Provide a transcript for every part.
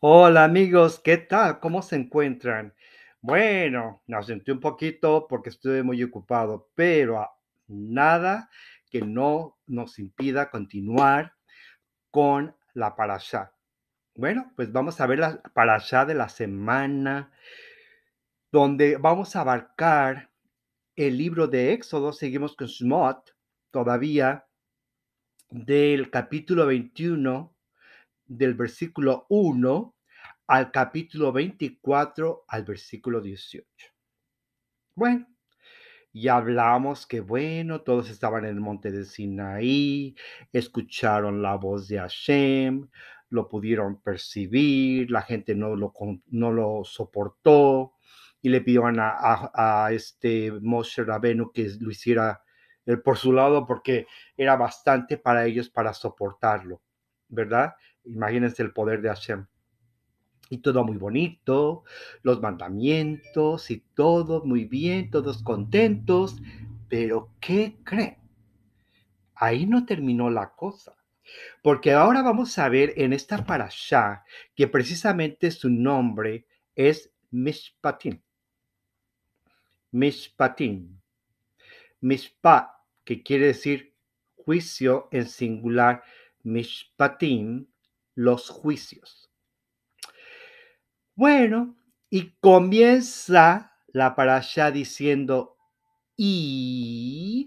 Hola amigos, ¿qué tal? ¿Cómo se encuentran? Bueno, me sentí un poquito porque estuve muy ocupado, pero nada que no nos impida continuar con la parasha. Bueno, pues vamos a ver la parasha de la semana, donde vamos a abarcar el libro de Éxodo, seguimos con Smot, todavía, del capítulo 21 del versículo 1 al capítulo 24 al versículo 18. Bueno, y hablamos que bueno, todos estaban en el monte de Sinaí, escucharon la voz de Hashem, lo pudieron percibir, la gente no lo, no lo soportó y le pidieron a, a, a este Moshe Rabenu que lo hiciera eh, por su lado porque era bastante para ellos para soportarlo, ¿verdad? Imagínense el poder de Hashem. Y todo muy bonito, los mandamientos y todo muy bien, todos contentos. Pero ¿qué cree Ahí no terminó la cosa. Porque ahora vamos a ver en esta parasha que precisamente su nombre es Mishpatim. Mishpatim. Mishpat, que quiere decir juicio en singular. Mishpatim los juicios. Bueno, y comienza la parasha diciendo y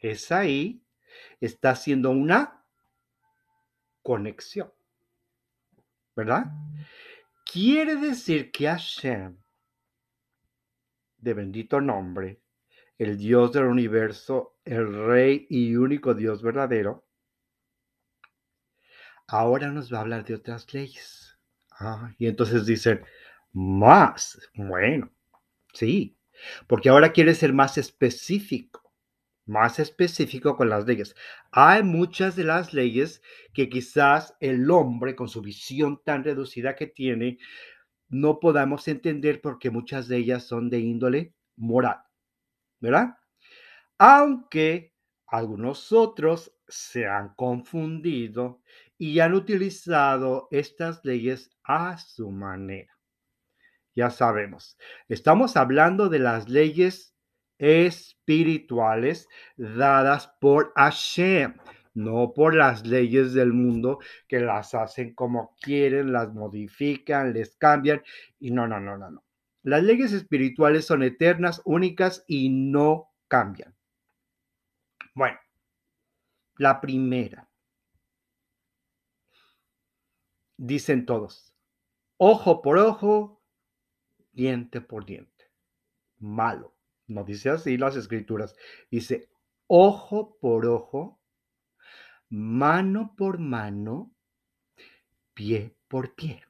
es ahí, está haciendo una conexión, ¿verdad? Quiere decir que Hashem, de bendito nombre, el Dios del universo, el Rey y único Dios verdadero, ahora nos va a hablar de otras leyes. Ah, y entonces dicen, más, bueno, sí, porque ahora quiere ser más específico, más específico con las leyes. Hay muchas de las leyes que quizás el hombre, con su visión tan reducida que tiene, no podamos entender porque muchas de ellas son de índole moral, ¿verdad? Aunque algunos otros se han confundido y han utilizado estas leyes a su manera. Ya sabemos, estamos hablando de las leyes espirituales dadas por Hashem, no por las leyes del mundo que las hacen como quieren, las modifican, les cambian y no, no, no, no, no. Las leyes espirituales son eternas, únicas y no cambian. Bueno, la primera. dicen todos, ojo por ojo, diente por diente. Malo. No dice así las escrituras. Dice, ojo por ojo, mano por mano, pie por pie.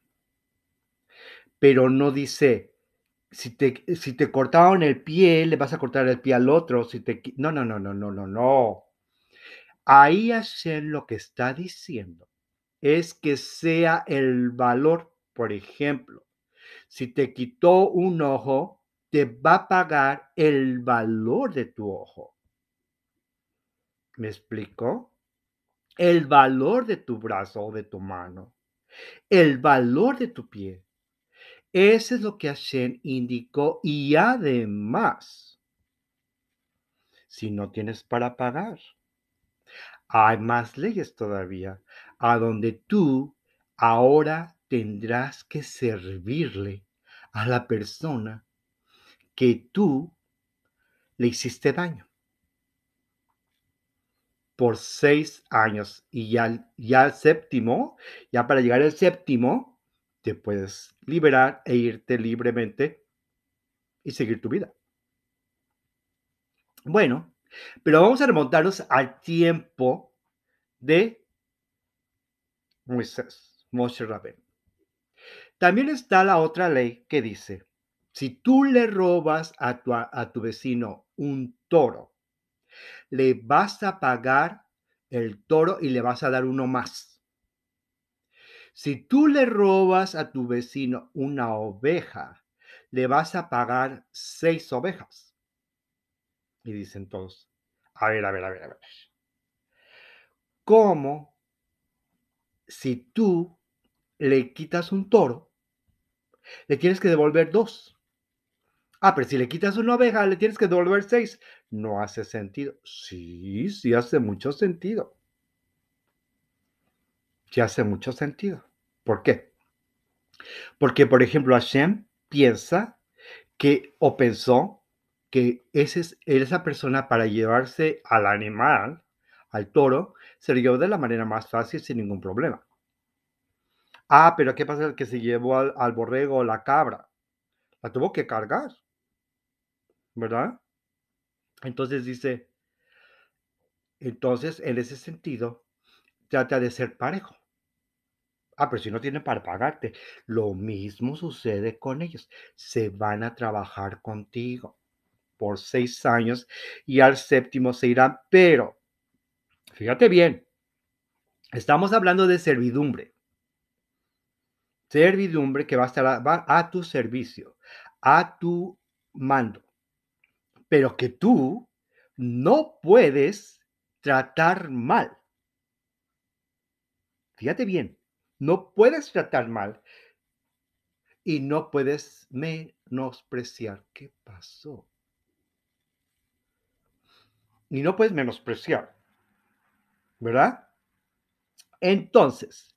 Pero no dice, si te, si te cortaron el pie, le vas a cortar el pie al otro. Si te, no, no, no, no, no, no, no. Ahí Hashem lo que está diciendo es que sea el valor. Por ejemplo, si te quitó un ojo, te va a pagar el valor de tu ojo. ¿Me explico? El valor de tu brazo o de tu mano. El valor de tu pie. Eso es lo que Hashem indicó. Y además, si no tienes para pagar, hay más leyes todavía a donde tú ahora tendrás que servirle a la persona que tú le hiciste daño por seis años y ya, ya el séptimo, ya para llegar al séptimo, te puedes liberar e irte libremente y seguir tu vida. Bueno, pero vamos a remontarnos al tiempo de Moisés, Moshe Rabén. También está la otra ley que dice, si tú le robas a tu, a tu vecino un toro, le vas a pagar el toro y le vas a dar uno más. Si tú le robas a tu vecino una oveja, le vas a pagar seis ovejas. Y dicen todos, a ver, a ver, a ver, a ver. ¿Cómo si tú le quitas un toro, le tienes que devolver dos. Ah, pero si le quitas una oveja, le tienes que devolver seis. No hace sentido. Sí, sí hace mucho sentido. Sí hace mucho sentido. ¿Por qué? Porque, por ejemplo, Hashem piensa que o pensó que ese es, esa persona para llevarse al animal, al toro, se lo llevó de la manera más fácil sin ningún problema. Ah, pero ¿qué pasa el que se llevó al, borrego o la cabra? La tuvo que cargar, ¿verdad? Entonces dice, entonces en ese sentido, trata de ser parejo. Ah, pero si no tiene para pagarte. Lo mismo sucede con ellos. Se van a trabajar contigo por seis años y al séptimo se irán, pero Fíjate bien, estamos hablando de servidumbre. Servidumbre que va a estar a, tu servicio, a tu mando, pero que tú no puedes tratar mal. Fíjate bien, no puedes tratar mal y no puedes menospreciar. ¿Qué pasó? Y no puedes menospreciar. ¿verdad? Entonces,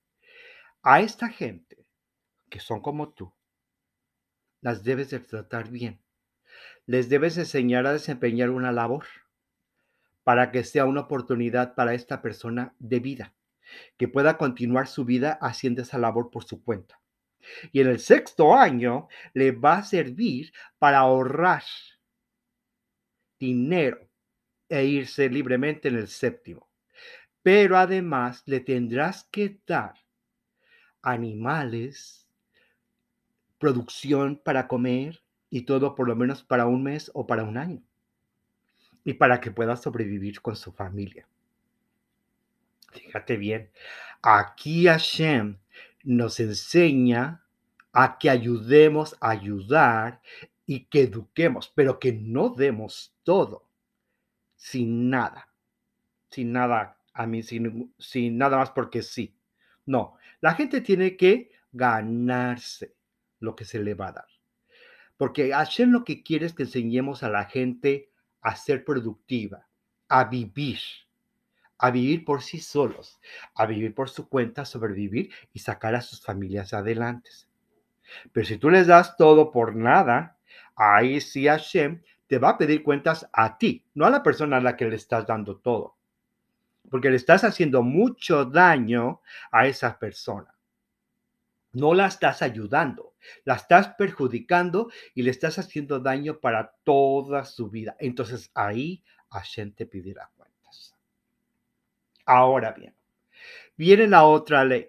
a esta gente que son como tú, las debes de tratar bien. Les debes enseñar a desempeñar una labor para que sea una oportunidad para esta persona de vida, que pueda continuar su vida haciendo esa labor por su cuenta. Y en el sexto año le va a servir para ahorrar dinero e irse libremente en el séptimo pero además le tendrás que dar animales, producción para comer y todo por lo menos para un mes o para un año. Y para que pueda sobrevivir con su familia. Fíjate bien, aquí Hashem nos enseña a que ayudemos a ayudar y que eduquemos, pero que no demos todo, sin nada, sin nada a mí sin, nada más porque sí. No, la gente tiene que ganarse lo que se le va a dar. Porque Hashem lo que quiere es que enseñemos a la gente a ser productiva, a vivir, a vivir por sí solos, a vivir por su cuenta, sobrevivir y sacar a sus familias adelante. Pero si tú les das todo por nada, ahí sí Hashem te va a pedir cuentas a ti, no a la persona a la que le estás dando todo porque le estás haciendo mucho daño a esa persona. No la estás ayudando, la estás perjudicando y le estás haciendo daño para toda su vida. Entonces ahí a te pedirá cuentas. Ahora bien, viene la otra ley,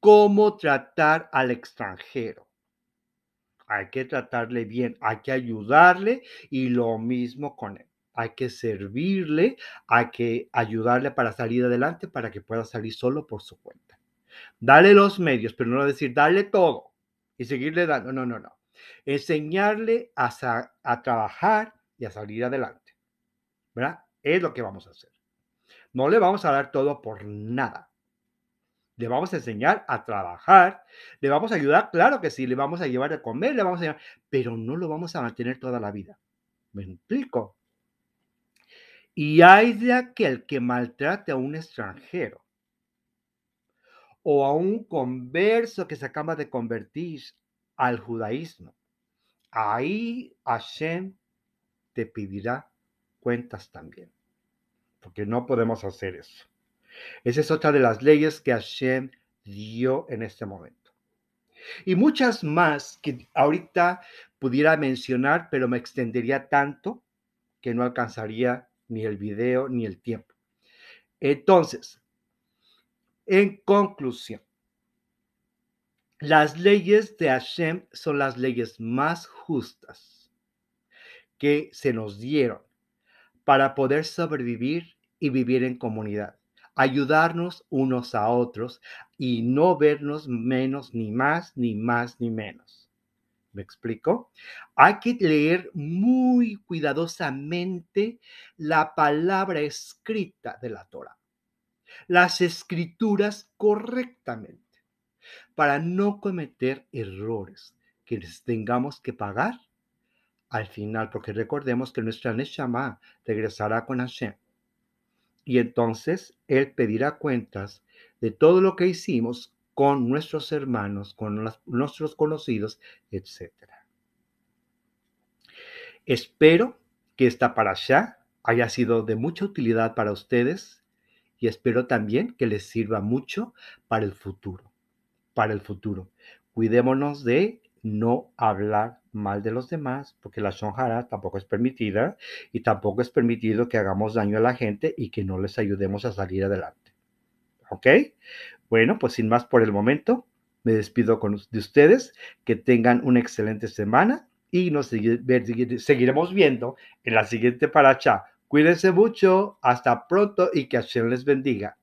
cómo tratar al extranjero hay que tratarle bien, hay que ayudarle y lo mismo con él hay que servirle, hay que ayudarle para salir adelante, para que pueda salir solo por su cuenta. Dale los medios, pero no decir, darle todo y seguirle dando. No, no, no. Enseñarle a, trabajar y a salir adelante. ¿Verdad? Es lo que vamos a hacer. No le vamos a dar todo por nada. Le vamos a enseñar a trabajar, le vamos a ayudar, claro que sí, le vamos a llevar a comer, le vamos a ayudar, pero no lo vamos a mantener toda la vida. ¿Me explico? Y hay de aquel que maltrate a un extranjero o a un converso que se acaba de convertir al judaísmo. Ahí Hashem te pedirá cuentas también, porque no podemos hacer eso. Esa es otra de las leyes que Hashem dio en este momento. Y muchas más que ahorita pudiera mencionar, pero me extendería tanto que no alcanzaría ni el video, ni el tiempo. Entonces, en conclusión, las leyes de Hashem son las leyes más justas que se nos dieron para poder sobrevivir y vivir en comunidad, ayudarnos unos a otros y no vernos menos, ni más, ni más, ni menos. ¿Me explico? Hay que leer muy cuidadosamente la palabra escrita de la Torah, las escrituras correctamente, para no cometer errores que les tengamos que pagar al final, porque recordemos que nuestra Neshama regresará con Hashem. Y entonces Él pedirá cuentas de todo lo que hicimos con nuestros hermanos, con nuestros conocidos, etc. Espero que esta para haya sido de mucha utilidad para ustedes y espero también que les sirva mucho para el futuro. Para el futuro. Cuidémonos de no hablar mal de los demás, porque la sonjara tampoco es permitida y tampoco es permitido que hagamos daño a la gente y que no les ayudemos a salir adelante. ¿Ok? Bueno, pues sin más por el momento, me despido con, de ustedes, que tengan una excelente semana y nos seguiremos viendo en la siguiente paracha. Cuídense mucho, hasta pronto y que Dios les bendiga.